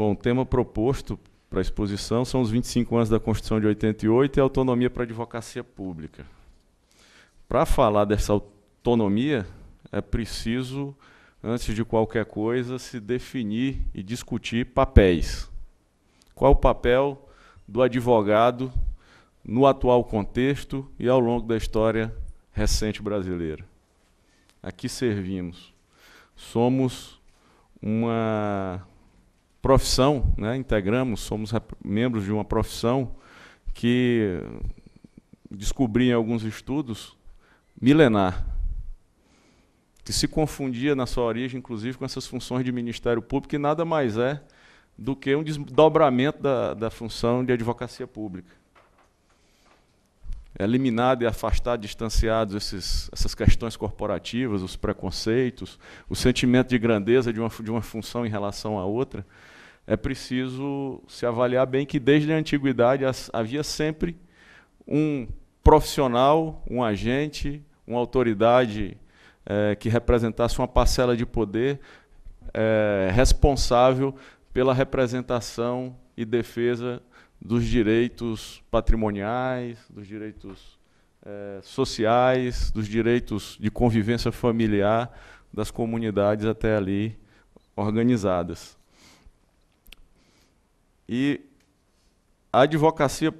Bom, o tema proposto para a exposição são os 25 anos da Constituição de 88 e a autonomia para a advocacia pública. Para falar dessa autonomia, é preciso, antes de qualquer coisa, se definir e discutir papéis. Qual o papel do advogado no atual contexto e ao longo da história recente brasileira? A que servimos? Somos uma profissão, né? integramos, somos membros de uma profissão que descobri em alguns estudos milenar, que se confundia na sua origem, inclusive, com essas funções de Ministério Público, que nada mais é do que um desdobramento da, da função de advocacia pública. É eliminado eliminar e afastar distanciados esses, essas questões corporativas, os preconceitos, o sentimento de grandeza de uma, de uma função em relação à outra, é preciso se avaliar bem que desde a antiguidade havia sempre um profissional, um agente, uma autoridade é, que representasse uma parcela de poder é, responsável pela representação e defesa dos direitos patrimoniais, dos direitos é, sociais, dos direitos de convivência familiar das comunidades até ali organizadas. E a advocacia,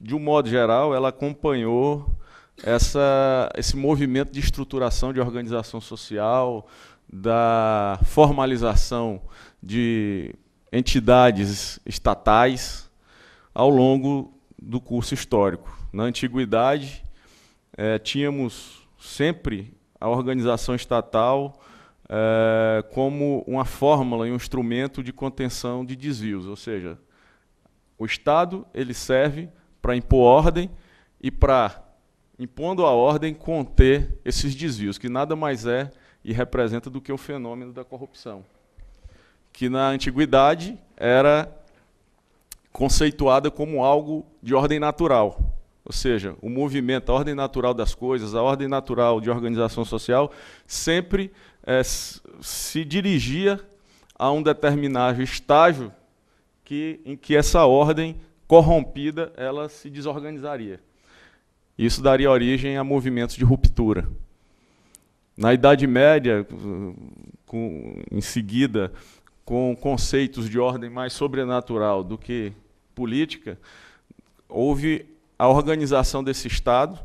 de um modo geral, ela acompanhou essa, esse movimento de estruturação de organização social, da formalização de entidades estatais ao longo do curso histórico. Na antiguidade, é tínhamos sempre a organização estatal eh, como uma fórmula e um instrumento de contenção de desvios, ou seja, o Estado ele serve para impor ordem e para, impondo a ordem, conter esses desvios, que nada mais é e representa do que o fenômeno da corrupção, que na antiguidade era conceituada como algo de ordem natural, ou seja, o movimento, a ordem natural das coisas, a ordem natural de organização social, sempre é, se dirigia a um determinado estágio que, em que essa ordem corrompida ela se desorganizaria. Isso daria origem a movimentos de ruptura. Na Idade Média, com, em seguida, com conceitos de ordem mais sobrenatural do que política, houve a organização desse Estado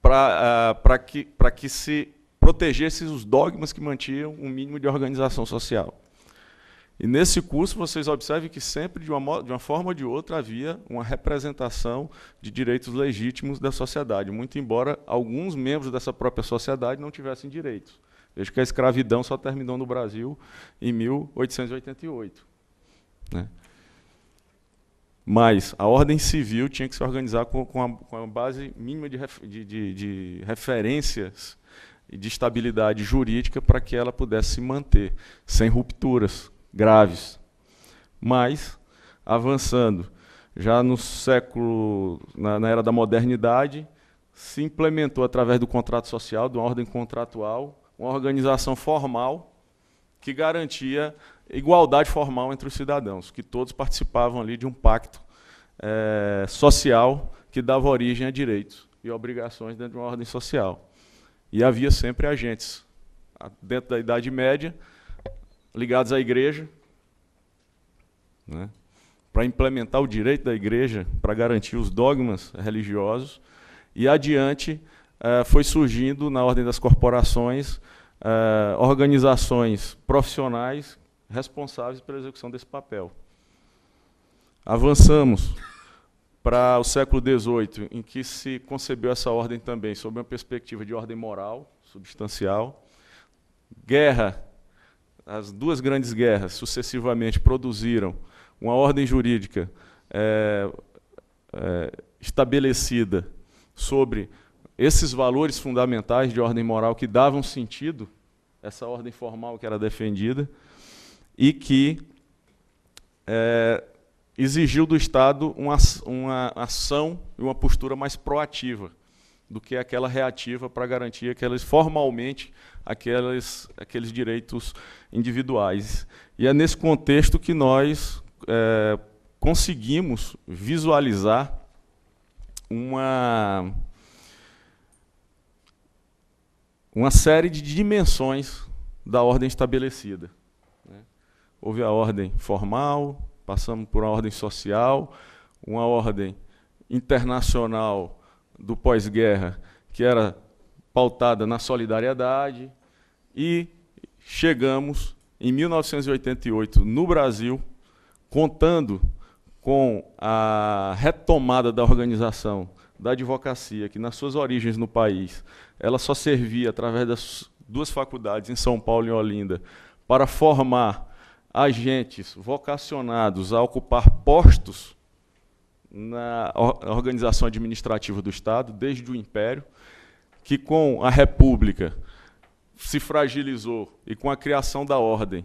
para uh, ah, que, que se protegesse os dogmas que mantinham um mínimo de organização social. E nesse curso vocês observem que sempre, de uma, de uma forma ou de outra, havia uma representação de direitos legítimos da sociedade, muito embora alguns membros dessa própria sociedade não tivessem direitos. Veja que a escravidão só terminou no Brasil em 1888. Né? Mas a ordem civil tinha que se organizar com, com, a, com a base mínima de, de, de, de referências e de estabilidade jurídica para que ela pudesse se manter, sem rupturas graves. Mas, avançando, já no século, na, na era da modernidade, se implementou através do contrato social, de uma ordem contratual, uma organização formal que garantia igualdade formal entre os cidadãos, que todos participavam ali de um pacto é, social que dava origem a direitos e obrigações dentro de uma ordem social. E havia sempre agentes, dentro da Idade Média, ligados à igreja, né, para implementar o direito da igreja, para garantir os dogmas religiosos. E adiante eh, foi surgindo, na ordem das corporações, eh, organizações profissionais responsáveis pela execução desse papel. Avançamos para o século XVIII, em que se concebeu essa ordem também, sob uma perspectiva de ordem moral, substancial. Guerra, as duas grandes guerras sucessivamente produziram uma ordem jurídica é, é, estabelecida sobre esses valores fundamentais de ordem moral que davam sentido a essa ordem formal que era defendida e que é, exigiu do Estado uma, uma ação e uma postura mais proativa do que aquela reativa para garantir aqueles, formalmente aqueles, aqueles direitos individuais. E é nesse contexto que nós é, conseguimos visualizar uma, uma série de dimensões da ordem estabelecida. Né? Houve a ordem formal, passamos por uma ordem social, uma ordem internacional do pós-guerra, que era pautada na solidariedade, e chegamos em 1988 no Brasil, contando com a retomada da organização da advocacia, que nas suas origens no país, ela só servia através das duas faculdades em São Paulo e Olinda para formar agentes vocacionados a ocupar postos na organização administrativa do Estado, desde o Império, que com a República se fragilizou e com a criação da ordem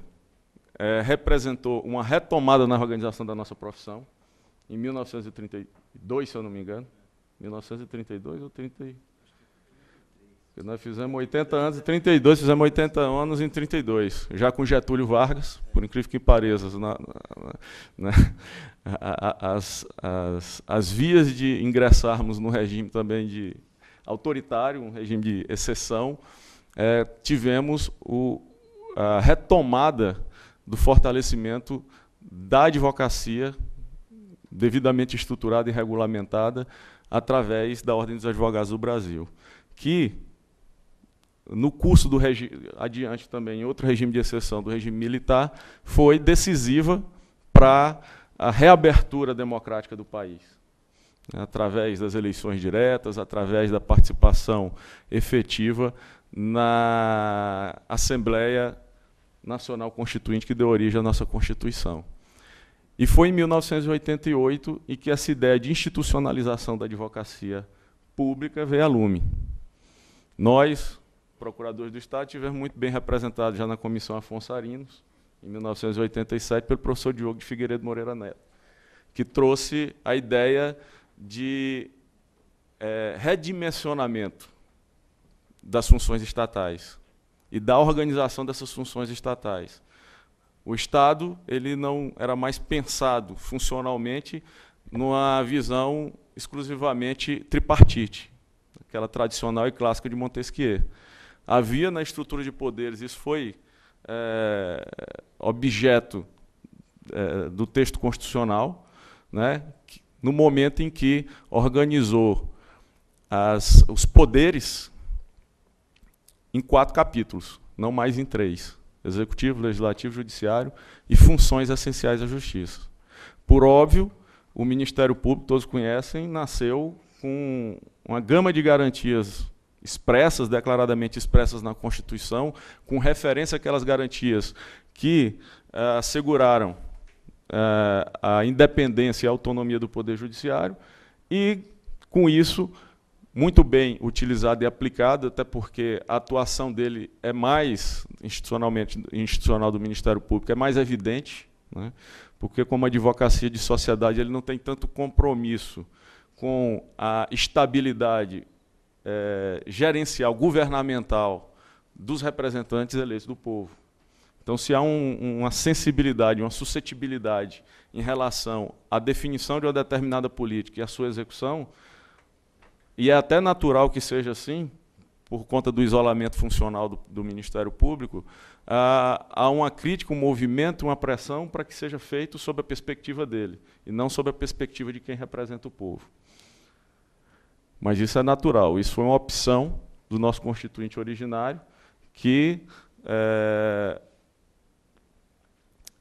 é, representou uma retomada na organização da nossa profissão, em 1932, se eu não me engano. 1932 ou 30 nós fizemos 80 anos em 32, fizemos 80 anos em 32, já com Getúlio Vargas, por incrível que pareça. Na, na, na, as, as, as vias de ingressarmos no regime também de autoritário, um regime de exceção, é, tivemos o, a retomada do fortalecimento da advocacia devidamente estruturada e regulamentada através da Ordem dos Advogados do Brasil, que no curso do regime, adiante também, em outro regime de exceção do regime militar, foi decisiva para a reabertura democrática do país. Através das eleições diretas, através da participação efetiva na Assembleia Nacional Constituinte que deu origem à nossa Constituição. E foi em 1988 em que essa ideia de institucionalização da advocacia pública veio a lume. Nós, procuradores do Estado, tivemos muito bem representado já na Comissão Afonso Arinos, em 1987, pelo professor Diogo de Figueiredo Moreira Neto, que trouxe a ideia de é, redimensionamento das funções estatais e da organização dessas funções estatais. O Estado ele não era mais pensado funcionalmente numa visão exclusivamente tripartite, aquela tradicional e clássica de Montesquieu havia na estrutura de poderes, isso foi é, objeto é, do texto constitucional, né, no momento em que organizou as, os poderes em quatro capítulos, não mais em três: executivo, legislativo, judiciário e funções essenciais à justiça. Por óbvio, o Ministério Público, todos conhecem, nasceu com uma gama de garantias expressas, declaradamente expressas na Constituição, com referência àquelas garantias que uh, asseguraram uh, a independência e a autonomia do Poder Judiciário, e, com isso, muito bem utilizado e aplicado, até porque a atuação dele é mais, institucionalmente, institucional do Ministério Público, é mais evidente, né? porque, como advocacia de sociedade, ele não tem tanto compromisso com a estabilidade é, gerencial, governamental dos representantes eleitos do povo. Então, se há um, uma sensibilidade, uma suscetibilidade em relação à definição de uma determinada política e à sua execução, e é até natural que seja assim, por conta do isolamento funcional do, do Ministério Público, há, há uma crítica, um movimento, uma pressão para que seja feito sob a perspectiva dele, e não sob a perspectiva de quem representa o povo. Mas isso é natural, isso foi uma opção do nosso constituinte originário que é,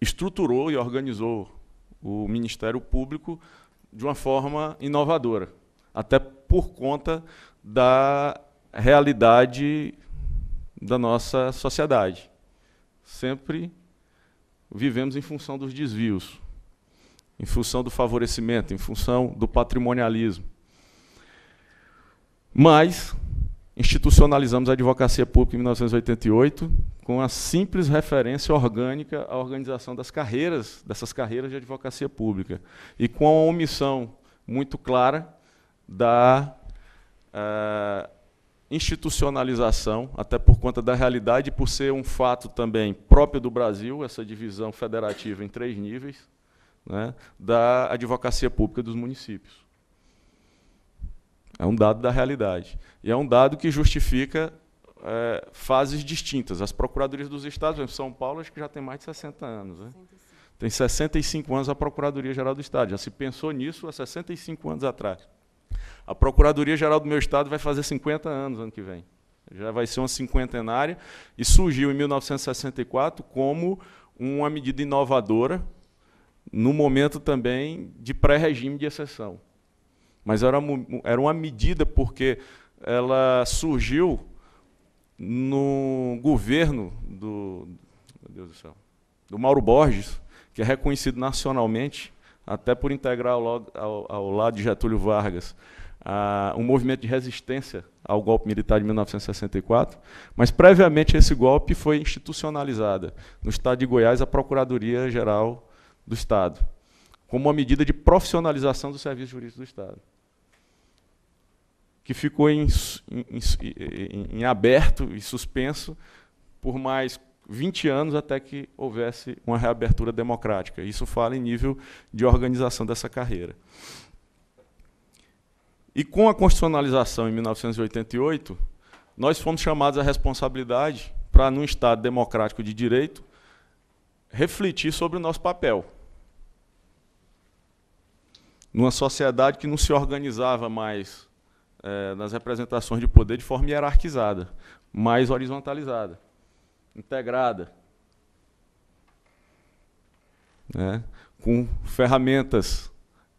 estruturou e organizou o Ministério Público de uma forma inovadora, até por conta da realidade da nossa sociedade. Sempre vivemos em função dos desvios, em função do favorecimento, em função do patrimonialismo. Mas institucionalizamos a advocacia pública em 1988 com a simples referência orgânica à organização das carreiras, dessas carreiras de advocacia pública, e com a omissão muito clara da uh, institucionalização, até por conta da realidade, por ser um fato também próprio do Brasil, essa divisão federativa em três níveis, né, da advocacia pública dos municípios. É um dado da realidade. E é um dado que justifica é, fases distintas. As procuradorias dos estados, em São Paulo, acho que já tem mais de 60 anos. Né? Tem 65 anos a Procuradoria-Geral do Estado. Já se pensou nisso há 65 anos atrás. A Procuradoria-Geral do meu estado vai fazer 50 anos ano que vem. Já vai ser uma cinquentenária e surgiu em 1964 como uma medida inovadora, no momento também de pré-regime de exceção mas era, era uma medida porque ela surgiu no governo do, meu Deus do, céu, do Mauro Borges, que é reconhecido nacionalmente, até por integrar ao, lado, ao lado de Getúlio Vargas a, um movimento de resistência ao golpe militar de 1964, mas previamente esse golpe foi institucionalizada no estado de Goiás a Procuradoria Geral do Estado, como uma medida de profissionalização do serviço jurídico do Estado que ficou em, em, em, em aberto e suspenso por mais 20 anos até que houvesse uma reabertura democrática. Isso fala em nível de organização dessa carreira. E com a constitucionalização em 1988, nós fomos chamados à responsabilidade para, num Estado democrático de direito, refletir sobre o nosso papel. Numa sociedade que não se organizava mais é, nas representações de poder de forma hierarquizada, mais horizontalizada, integrada, né, com ferramentas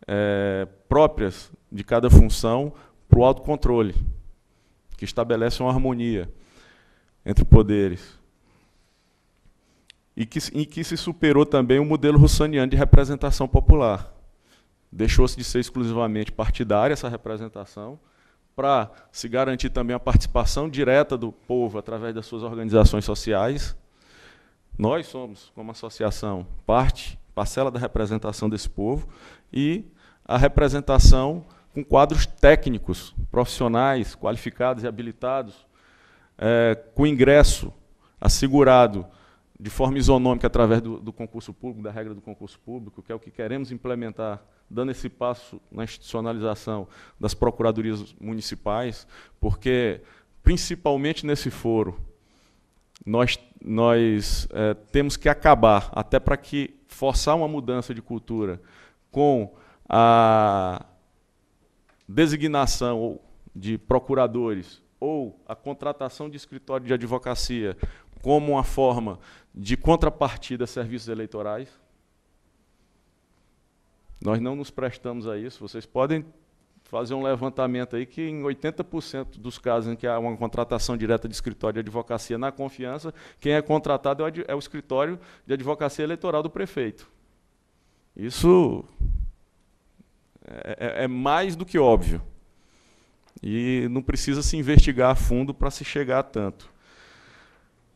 é, próprias de cada função para o autocontrole, que estabelece uma harmonia entre poderes. E que, em que se superou também o modelo russaniano de representação popular. Deixou-se de ser exclusivamente partidária essa representação, para se garantir também a participação direta do povo através das suas organizações sociais. Nós somos, como associação, parte, parcela da representação desse povo e a representação com quadros técnicos, profissionais, qualificados e habilitados, é, com ingresso assegurado de forma isonômica através do, do, concurso público, da regra do concurso público, que é o que queremos implementar, dando esse passo na institucionalização das procuradorias municipais, porque, principalmente nesse foro, nós, nós é, temos que acabar, até para que forçar uma mudança de cultura com a designação de procuradores ou a contratação de escritório de advocacia como uma forma de contrapartida a serviços eleitorais. Nós não nos prestamos a isso. Vocês podem fazer um levantamento aí que em 80% dos casos em que há uma contratação direta de escritório de advocacia na confiança, quem é contratado é o é escritório de advocacia eleitoral do prefeito. Isso é, é, é mais do que óbvio. E não precisa se investigar a fundo para se chegar a tanto.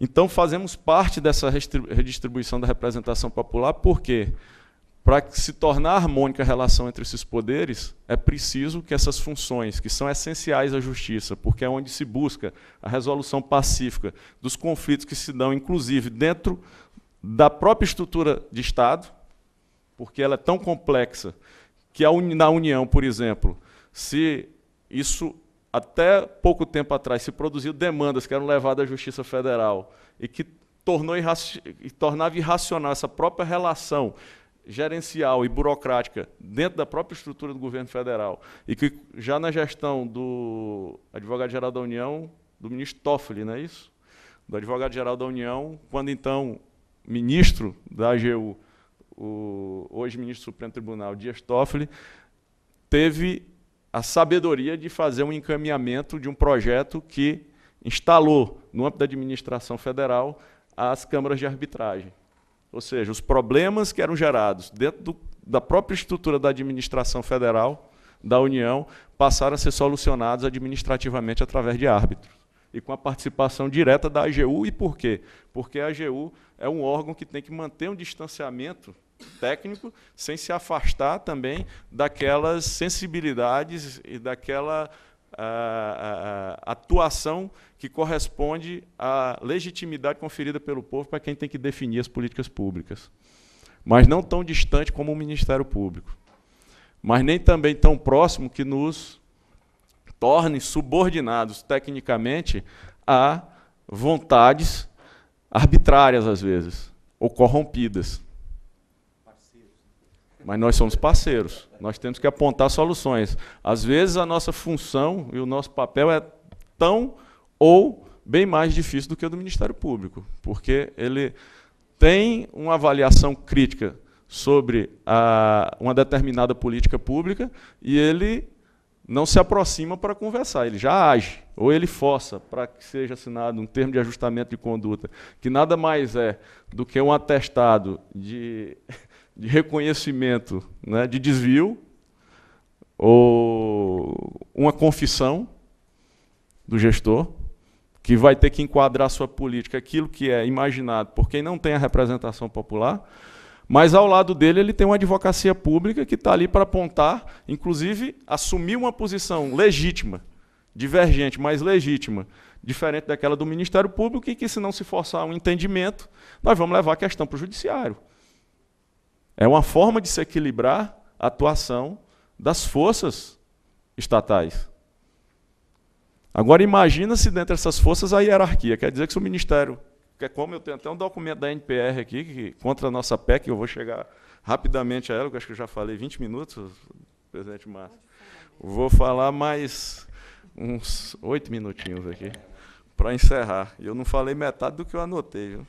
Então, fazemos parte dessa redistribuição da representação popular, porque, Para se tornar harmônica a relação entre esses poderes, é preciso que essas funções, que são essenciais à justiça, porque é onde se busca a resolução pacífica dos conflitos que se dão, inclusive, dentro da própria estrutura de Estado, porque ela é tão complexa que a na União, por exemplo, se isso até pouco tempo atrás se produziu demandas que eram levadas à Justiça Federal e que tornou irraci tornava irracional essa própria relação gerencial e burocrática dentro da própria estrutura do governo federal e que já na gestão do advogado-geral da União, do ministro Toffoli, não é isso? Do advogado-geral da União, quando então ministro da AGU, o hoje ministro do Supremo Tribunal, Dias Toffoli, teve a sabedoria de fazer um encaminhamento de um projeto que instalou no âmbito da administração federal as câmaras de arbitragem. Ou seja, os problemas que eram gerados dentro do, da própria estrutura da administração federal, da União, passaram a ser solucionados administrativamente através de árbitros. E com a participação direta da AGU. E por quê? Porque a AGU é um órgão que tem que manter um distanciamento técnico, sem se afastar também daquelas sensibilidades e daquela ah, ah, ah, atuação que corresponde à legitimidade conferida pelo povo para quem tem que definir as políticas públicas. Mas não tão distante como o Ministério Público. Mas nem também tão próximo que nos torne subordinados tecnicamente a vontades arbitrárias, às vezes, ou corrompidas. Mas nós somos parceiros, nós temos que apontar soluções. Às vezes a nossa função e o nosso papel é tão ou bem mais difícil do que o do Ministério Público, porque ele tem uma avaliação crítica sobre a, uma determinada política pública e ele não se aproxima para conversar, ele já age, ou ele força para que seja assinado um termo de ajustamento de conduta, que nada mais é do que um atestado de de reconhecimento né, de desvio, ou uma confissão do gestor, que vai ter que enquadrar sua política, aquilo que é imaginado por quem não tem a representação popular, mas ao lado dele ele tem uma advocacia pública que está ali para apontar, inclusive assumir uma posição legítima, divergente, mas legítima, diferente daquela do Ministério Público, e que se não se forçar um entendimento, nós vamos levar a questão para o Judiciário. É uma forma de se equilibrar a atuação das forças estatais. Agora imagina se dentro dessas forças a hierarquia. Quer dizer que se o Ministério, que é como eu tenho até um documento da NPR aqui, que contra a nossa PEC, eu vou chegar rapidamente a ela, que acho que eu já falei 20 minutos, presidente Márcio. Vou falar mais uns oito minutinhos aqui para encerrar. Eu não falei metade do que eu anotei. Viu?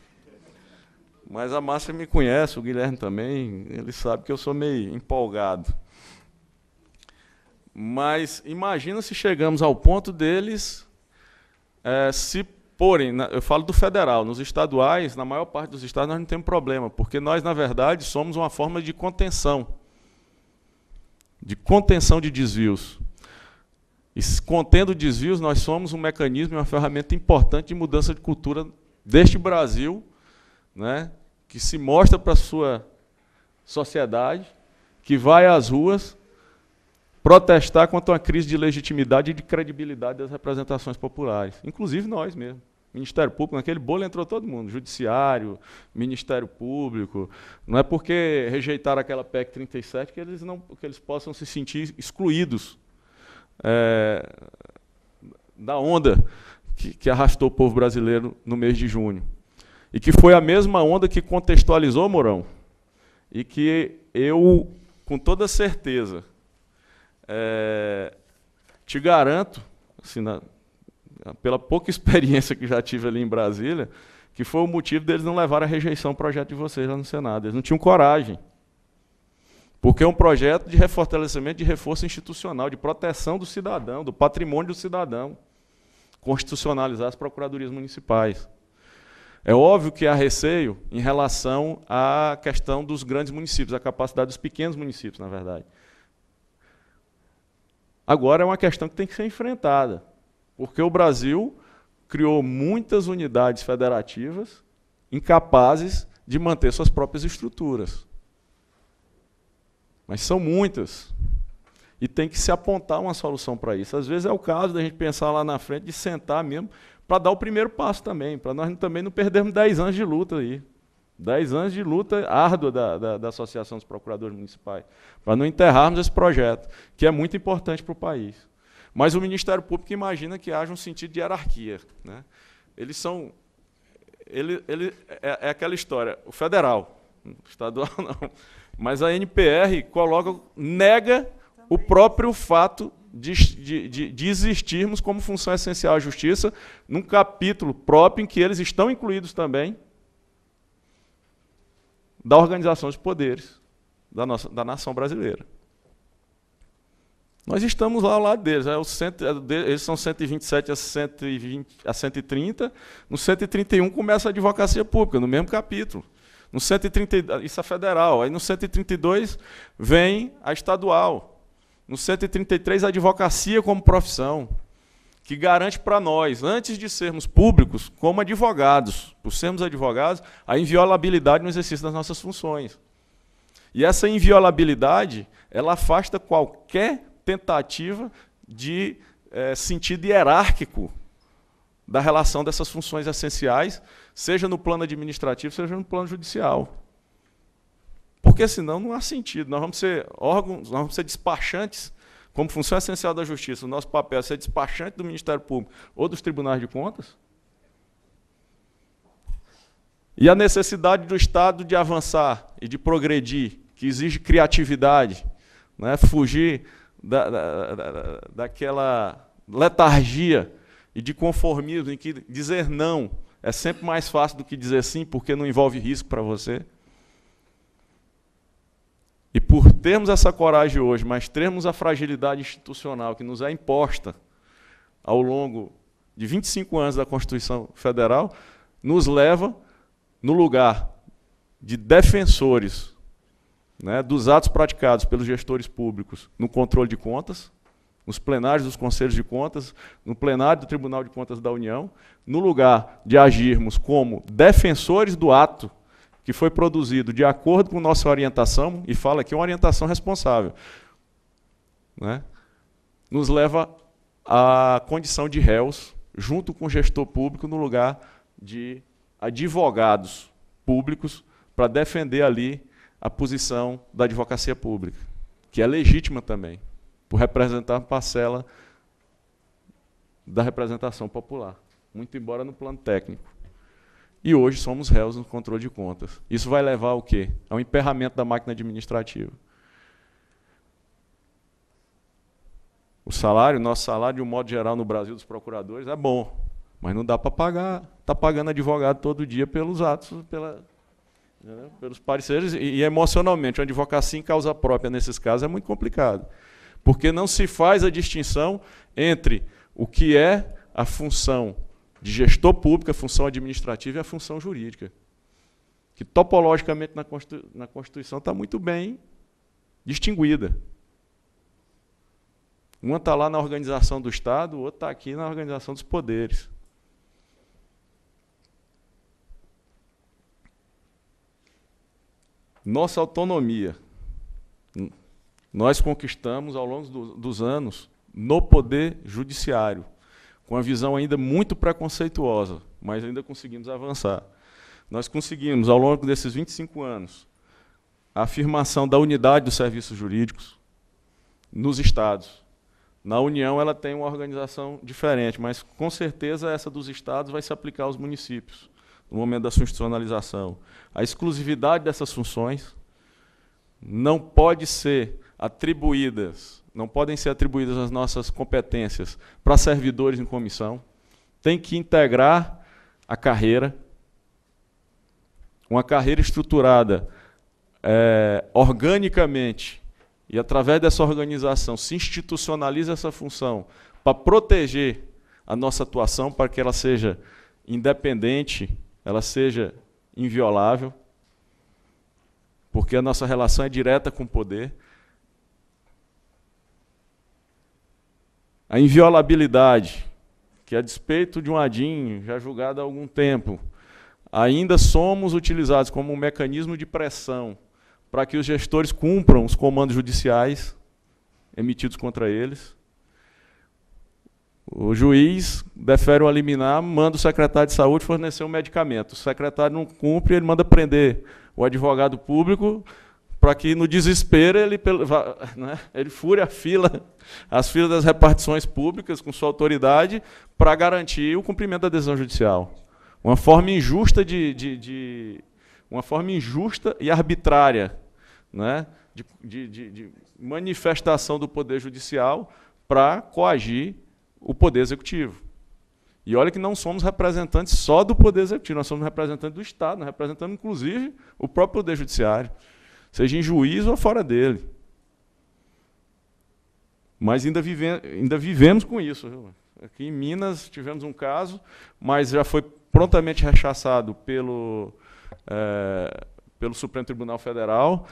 Mas a Márcia me conhece, o Guilherme também, ele sabe que eu sou meio empolgado. Mas imagina se chegamos ao ponto deles é, se porem, eu falo do federal, nos estaduais, na maior parte dos estados nós não temos problema, porque nós, na verdade, somos uma forma de contenção, de contenção de desvios. E contendo desvios, nós somos um mecanismo e uma ferramenta importante de mudança de cultura deste Brasil, né, que se mostra para a sua sociedade, que vai às ruas protestar contra uma crise de legitimidade e de credibilidade das representações populares, inclusive nós mesmo. Ministério Público, naquele bolo entrou todo mundo, Judiciário, Ministério Público. Não é porque rejeitaram aquela PEC 37 que eles, não, que eles possam se sentir excluídos é, da onda que, que arrastou o povo brasileiro no mês de junho. E que foi a mesma onda que contextualizou Mourão. E que eu, com toda certeza, é, te garanto, assim, na, pela pouca experiência que já tive ali em Brasília, que foi o motivo deles não levar a rejeição ao projeto de vocês lá no Senado. Eles não tinham coragem. Porque é um projeto de refortalecimento de reforço institucional, de proteção do cidadão, do patrimônio do cidadão, constitucionalizar as procuradorias municipais. É óbvio que há receio em relação à questão dos grandes municípios, à capacidade dos pequenos municípios, na verdade. Agora é uma questão que tem que ser enfrentada, porque o Brasil criou muitas unidades federativas incapazes de manter suas próprias estruturas. Mas são muitas. E tem que se apontar uma solução para isso. Às vezes é o caso da gente pensar lá na frente de sentar mesmo para dar o primeiro passo também, para nós também não perdermos 10 anos de luta aí. 10 anos de luta árdua da, da, da Associação dos Procuradores Municipais, para não enterrarmos esse projeto, que é muito importante para o país. Mas o Ministério Público imagina que haja um sentido de hierarquia. Né? Eles são. Ele, ele, é, é aquela história, o federal, estadual não. Mas a NPR coloca, nega o próprio fato de, de, de, existirmos como função essencial à justiça, num capítulo próprio em que eles estão incluídos também da organização de poderes da, nossa, da nação brasileira. Nós estamos lá ao lado deles. É cento, é eles são 127 a, 120, a 130. No 131 começa a advocacia pública, no mesmo capítulo. No 130, isso é federal. Aí no 132 vem a estadual no 133 a advocacia como profissão, que garante para nós, antes de sermos públicos, como advogados, por sermos advogados, a inviolabilidade no exercício das nossas funções. E essa inviolabilidade, ela afasta qualquer tentativa de é, sentido hierárquico da relação dessas funções essenciais, seja no plano administrativo, seja no plano judicial. Porque senão não há sentido. Nós vamos ser órgãos, nós vamos ser despachantes, como função essencial da justiça, o nosso papel é ser despachante do Ministério Público ou dos tribunais de contas. E a necessidade do Estado de avançar e de progredir, que exige criatividade, né? fugir da, da, da, daquela letargia e de conformismo em que dizer não é sempre mais fácil do que dizer sim, porque não envolve risco para você. E por termos essa coragem hoje, mas termos a fragilidade institucional que nos é imposta ao longo de 25 anos da Constituição Federal, nos leva no lugar de defensores né, dos atos praticados pelos gestores públicos no controle de contas, nos plenários dos Conselhos de Contas, no plenário do Tribunal de Contas da União, no lugar de agirmos como defensores do ato que foi produzido de acordo com nossa orientação, e fala que é uma orientação responsável, né, nos leva à condição de réus, junto com o gestor público, no lugar de advogados públicos, para defender ali a posição da advocacia pública, que é legítima também, por representar parcela da representação popular, muito embora no plano técnico e hoje somos réus no controle de contas. Isso vai levar ao quê? Um emperramento da máquina administrativa. O salário, nosso salário, de um modo geral, no Brasil dos procuradores, é bom, mas não dá para pagar. Está pagando advogado todo dia pelos atos, pela, né, pelos pareceres, e, e emocionalmente. Uma advocacia em causa própria, nesses casos, é muito complicado. Porque não se faz a distinção entre o que é a função de gestor público, a função administrativa e a função jurídica, que topologicamente na Constituição está muito bem distinguida. Uma está lá na organização do Estado, o outro está aqui na organização dos poderes. Nossa autonomia. Nós conquistamos ao longo dos anos no Poder Judiciário com uma visão ainda muito preconceituosa, mas ainda conseguimos avançar. Nós conseguimos, ao longo desses 25 anos, a afirmação da unidade dos serviços jurídicos nos estados. Na União, ela tem uma organização diferente, mas com certeza essa dos estados vai se aplicar aos municípios no momento da sua institucionalização. A exclusividade dessas funções não pode ser atribuídas não podem ser atribuídas as nossas competências para servidores em comissão, tem que integrar a carreira, uma carreira estruturada é, organicamente e através dessa organização se institucionaliza essa função para proteger a nossa atuação para que ela seja independente, ela seja inviolável, porque a nossa relação é direta com o poder. A inviolabilidade, que a despeito de um adinho já julgado há algum tempo, ainda somos utilizados como um mecanismo de pressão para que os gestores cumpram os comandos judiciais emitidos contra eles. O juiz defere o liminar, manda o secretário de saúde fornecer um medicamento. O secretário não cumpre, ele manda prender o advogado público para que no desespero ele, né, ele fure a fila, as filas das repartições públicas com sua autoridade para garantir o cumprimento da decisão judicial. Uma forma injusta de, de, de uma forma injusta e arbitrária, né, de, de, de manifestação do poder judicial para coagir o poder executivo. E olha que não somos representantes só do Poder Executivo, nós somos representantes do Estado, nós representamos, inclusive, o próprio Poder Judiciário seja em juízo ou fora dele. Mas ainda, vive, ainda vivemos com isso. Aqui em Minas tivemos um caso, mas já foi prontamente rechaçado pelo, é, pelo Supremo Tribunal Federal.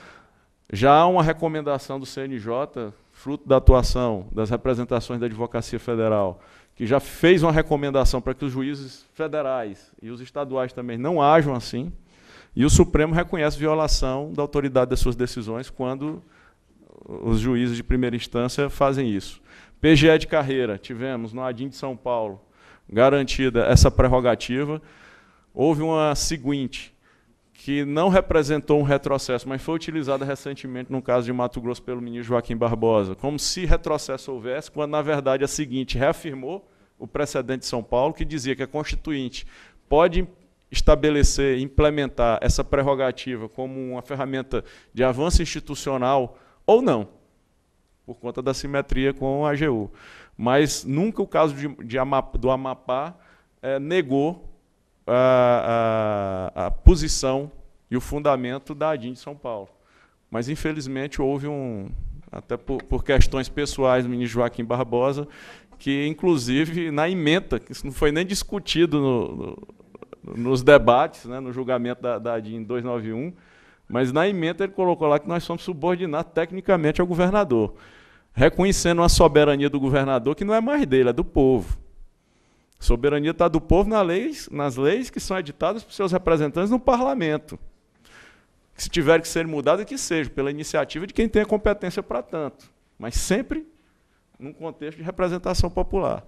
Já há uma recomendação do CNJ, fruto da atuação das representações da Advocacia Federal, que já fez uma recomendação para que os juízes federais e os estaduais também não ajam assim. E o Supremo reconhece violação da autoridade das suas decisões quando os juízes de primeira instância fazem isso. PGE de carreira, tivemos no Adim de São Paulo garantida essa prerrogativa. Houve uma seguinte, que não representou um retrocesso, mas foi utilizada recentemente no caso de Mato Grosso pelo ministro Joaquim Barbosa, como se retrocesso houvesse, quando na verdade a seguinte reafirmou o precedente de São Paulo, que dizia que a Constituinte pode estabelecer, implementar essa prerrogativa como uma ferramenta de avanço institucional ou não, por conta da simetria com a AGU. Mas nunca o caso de, de Amapá, do Amapá é, negou a, a, a, posição e o fundamento da ADIM de São Paulo. Mas, infelizmente, houve um, até por, por questões pessoais do ministro Joaquim Barbosa, que, inclusive, na emenda, que isso não foi nem discutido no nos debates, né, no julgamento da, da DIN 291, mas na emenda ele colocou lá que nós somos subordinados tecnicamente ao governador, reconhecendo uma soberania do governador que não é mais dele, é do povo. A soberania está do povo nas leis, nas leis que são editadas por seus representantes no parlamento. Se tiver que ser mudado, é que seja, pela iniciativa de quem tem a competência para tanto, mas sempre num contexto de representação popular.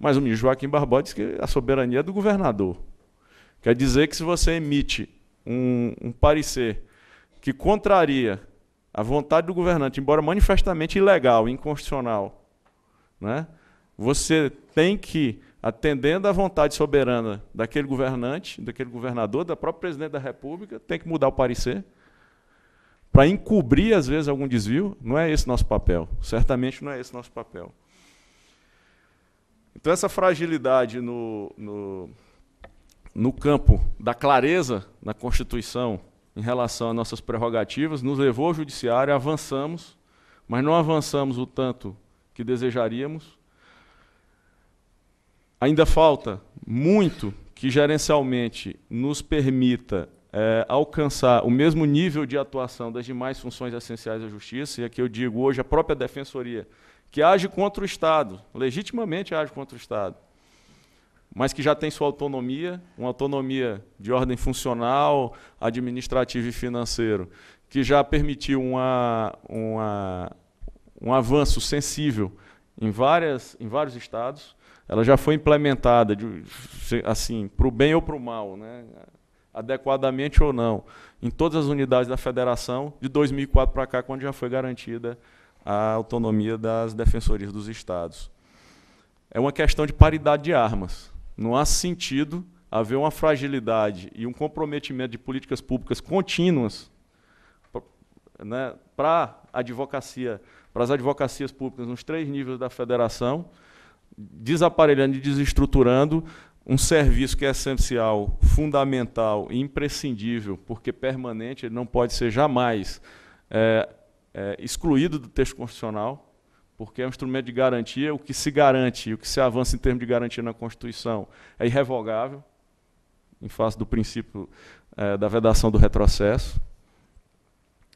Mas o Joaquim Barbosa diz que a soberania é do governador. Quer dizer que se você emite um, um parecer que contraria a vontade do governante, embora manifestamente ilegal, inconstitucional, né? você tem que, atendendo à vontade soberana daquele governante, daquele governador, da própria presidente da República, tem que mudar o parecer para encobrir, às vezes, algum desvio. Não é esse nosso papel. Certamente não é esse nosso papel. Então, essa fragilidade no, no, no campo da clareza na Constituição em relação às nossas prerrogativas nos levou ao Judiciário, avançamos, mas não avançamos o tanto que desejaríamos. Ainda falta muito que gerencialmente nos permita é, alcançar o mesmo nível de atuação das demais funções essenciais da Justiça, e aqui eu digo hoje a própria Defensoria que age contra o Estado, legitimamente age contra o Estado, mas que já tem sua autonomia, uma autonomia de ordem funcional, administrativa e financeira, que já permitiu uma, uma, um avanço sensível em, várias, em vários estados. Ela já foi implementada, assim, para o bem ou para o mal, né? adequadamente ou não, em todas as unidades da federação, de 2004 para cá, quando já foi garantida a autonomia das defensorias dos estados. É uma questão de paridade de armas. Não há sentido haver uma fragilidade e um comprometimento de políticas públicas contínuas né, para advocacia, para as advocacias públicas nos três níveis da federação, desaparelhando e desestruturando um serviço que é essencial, fundamental e imprescindível, porque permanente, ele não pode ser jamais é, é, excluído do texto constitucional, porque é um instrumento de garantia. O que se garante, o que se avança em termos de garantia na Constituição é irrevogável, em face do princípio é, da vedação do retrocesso.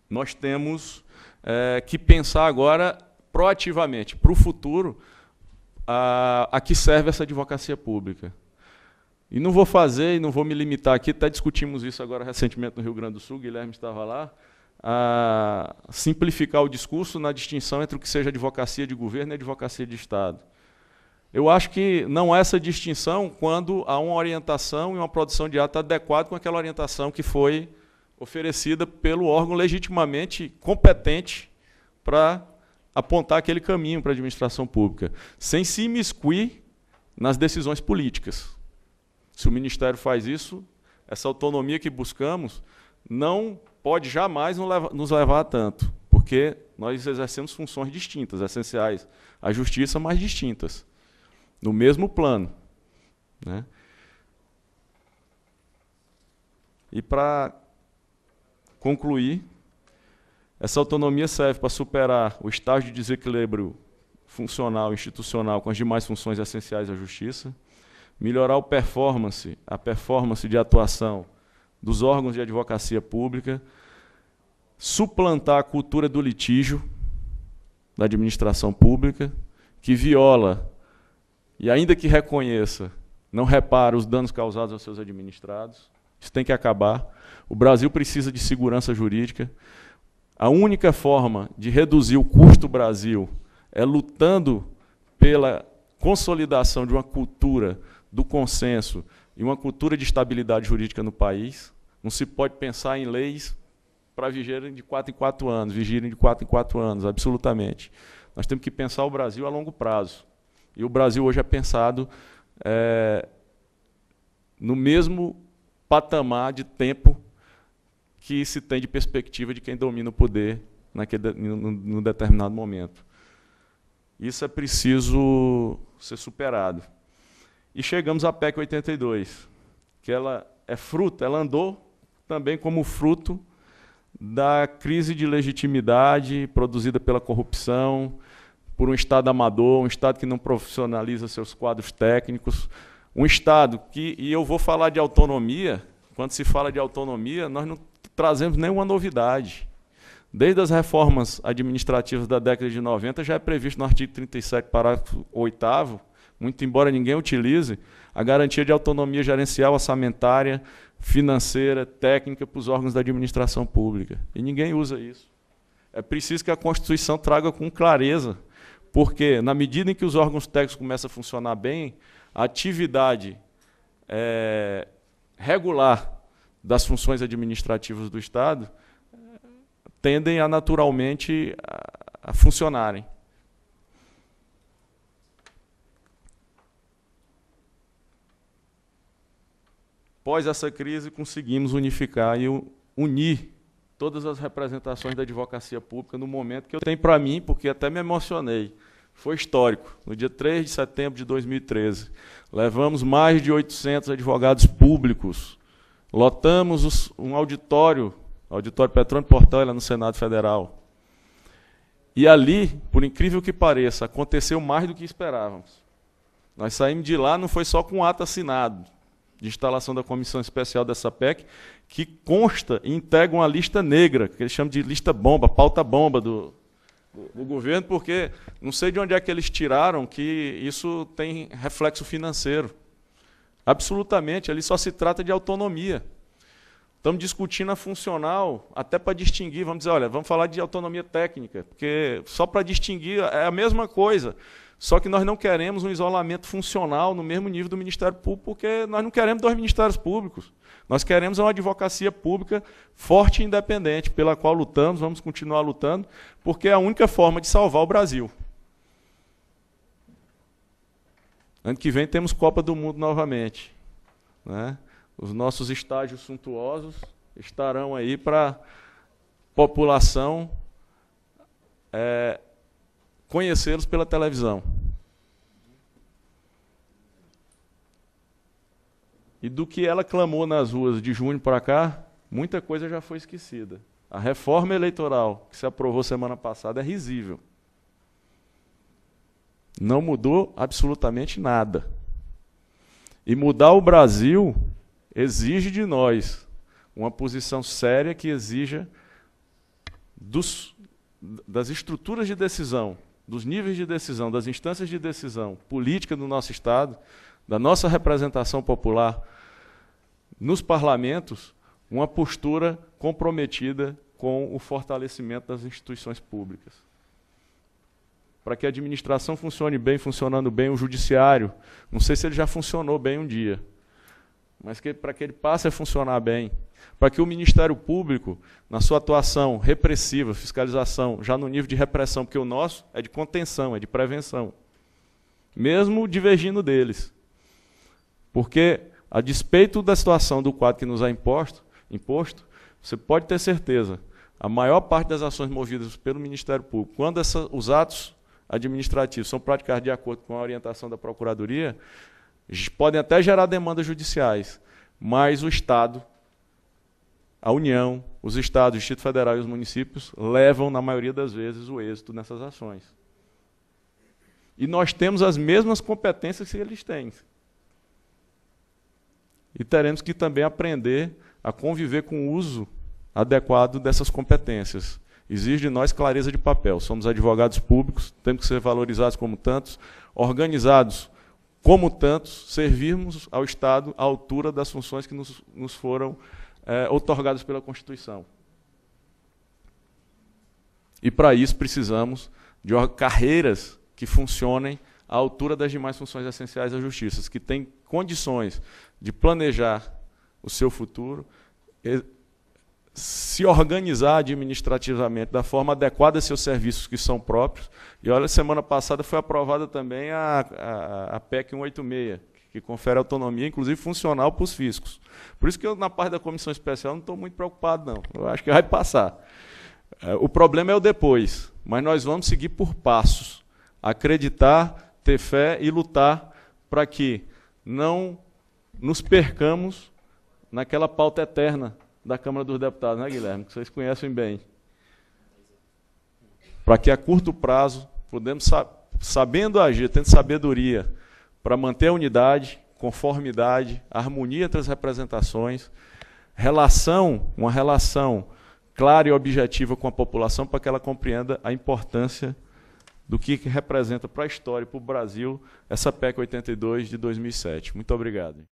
Nós temos é, que pensar agora proativamente, para o futuro, a, a que serve essa advocacia pública. E não vou fazer, e não vou me limitar aqui, até discutimos isso agora recentemente no Rio Grande do Sul, Guilherme estava lá, a simplificar o discurso na distinção entre o que seja advocacia de governo e advocacia de Estado. Eu acho que não há essa distinção quando há uma orientação e uma produção de ato adequado com aquela orientação que foi oferecida pelo órgão legitimamente competente para apontar aquele caminho para a administração pública, sem se imiscuir nas decisões políticas. Se o Ministério faz isso, essa autonomia que buscamos não pode jamais nos levar a tanto, porque nós exercemos funções distintas, essenciais à justiça, mas distintas, no mesmo plano. Né? E para concluir, essa autonomia serve para superar o estágio de desequilíbrio funcional e institucional com as demais funções essenciais à justiça, melhorar o performance, a performance de atuação dos órgãos de advocacia pública, suplantar a cultura do litígio da administração pública, que viola, e ainda que reconheça, não repara os danos causados aos seus administrados. Isso tem que acabar. O Brasil precisa de segurança jurídica. A única forma de reduzir o custo Brasil é lutando pela consolidação de uma cultura do consenso e uma cultura de estabilidade jurídica no país. Não se pode pensar em leis para vigirem de quatro em quatro anos, vigirem de quatro em quatro anos, absolutamente. Nós temos que pensar o Brasil a longo prazo. E o Brasil hoje é pensado é, no mesmo patamar de tempo que se tem de perspectiva de quem domina o poder naquele, no, determinado momento. Isso é preciso ser superado. E chegamos à PEC 82, que ela é fruta ela andou também como fruto da crise de legitimidade produzida pela corrupção, por um Estado amador, um Estado que não profissionaliza seus quadros técnicos, um Estado que, e eu vou falar de autonomia, quando se fala de autonomia, nós não trazemos nenhuma novidade. Desde as reformas administrativas da década de 90, já é previsto no artigo 37, parágrafo 8, muito embora ninguém utilize, a garantia de autonomia gerencial, orçamentária, financeira, técnica para os órgãos da administração pública. E ninguém usa isso. É preciso que a Constituição traga com clareza, porque na medida em que os órgãos técnicos começam a funcionar bem, a atividade é, regular das funções administrativas do Estado é, tendem a naturalmente a, a funcionarem. Após essa crise, conseguimos unificar e unir todas as representações da advocacia pública no momento que eu tenho para mim, porque até me emocionei. Foi histórico. No dia 3 de setembro de 2013, levamos mais de 800 advogados públicos, lotamos os, um auditório, auditório Petrônio Portal, lá no Senado Federal. E ali, por incrível que pareça, aconteceu mais do que esperávamos. Nós saímos de lá, não foi só com um ato assinado, de instalação da comissão especial dessa PEC, que consta e integra uma lista negra, que eles chamam de lista bomba, pauta bomba do, do governo, porque não sei de onde é que eles tiraram que isso tem reflexo financeiro. Absolutamente, ali só se trata de autonomia. Estamos discutindo a funcional até para distinguir, vamos dizer, olha, vamos falar de autonomia técnica, porque só para distinguir é a mesma coisa. Só que nós não queremos um isolamento funcional no mesmo nível do Ministério Público, porque nós não queremos dois ministérios públicos. Nós queremos uma advocacia pública forte e independente, pela qual lutamos, vamos continuar lutando, porque é a única forma de salvar o Brasil. Ano que vem temos Copa do Mundo novamente. Né? Os nossos estágios suntuosos estarão aí para população é, conhecê-los pela televisão. E do que ela clamou nas ruas de junho para cá, muita coisa já foi esquecida. A reforma eleitoral que se aprovou semana passada é risível. Não mudou absolutamente nada. E mudar o Brasil exige de nós uma posição séria que exija dos, das estruturas de decisão dos níveis de decisão, das instâncias de decisão política do nosso Estado, da nossa representação popular nos parlamentos, uma postura comprometida com o fortalecimento das instituições públicas. Para que a administração funcione bem, funcionando bem, o judiciário, não sei se ele já funcionou bem um dia, mas para que ele passe a funcionar bem, para que o Ministério Público, na sua atuação repressiva, fiscalização, já no nível de repressão, porque o nosso é de contenção, é de prevenção, mesmo divergindo deles. Porque, a despeito da situação do quadro que nos é imposto, imposto você pode ter certeza, a maior parte das ações movidas pelo Ministério Público, quando essa, os atos administrativos são praticados de acordo com a orientação da Procuradoria, podem até gerar demandas judiciais, mas o Estado a União, os estados, o Distrito Federal e os municípios levam, na maioria das vezes, o êxito nessas ações. E nós temos as mesmas competências que eles têm. E teremos que também aprender a conviver com o uso adequado dessas competências. Exige de nós clareza de papel. Somos advogados públicos, temos que ser valorizados como tantos, organizados como tantos, servirmos ao Estado à altura das funções que nos, nos foram outorgados é, otorgados pela Constituição. E para isso precisamos de carreiras que funcionem à altura das demais funções essenciais da justiça, que têm condições de planejar o seu futuro, se organizar administrativamente da forma adequada a seus serviços que são próprios. E olha, semana passada foi aprovada também a, a, a PEC 186, que confere autonomia, inclusive funcional, para os fiscos. Por isso que eu, na parte da comissão especial, não estou muito preocupado, não. Eu acho que vai passar. É, o problema é o depois, mas nós vamos seguir por passos. Acreditar, ter fé e lutar para que não nos percamos naquela pauta eterna da Câmara dos Deputados, né, Guilherme? Que vocês conhecem bem. Para que a curto prazo, podemos, sabendo agir, tendo sabedoria, para manter a unidade, conformidade, harmonia entre as representações, relação, uma relação clara e objetiva com a população para que ela compreenda a importância do que, que representa para a história e para o Brasil essa PEC 82 de 2007. Muito obrigado.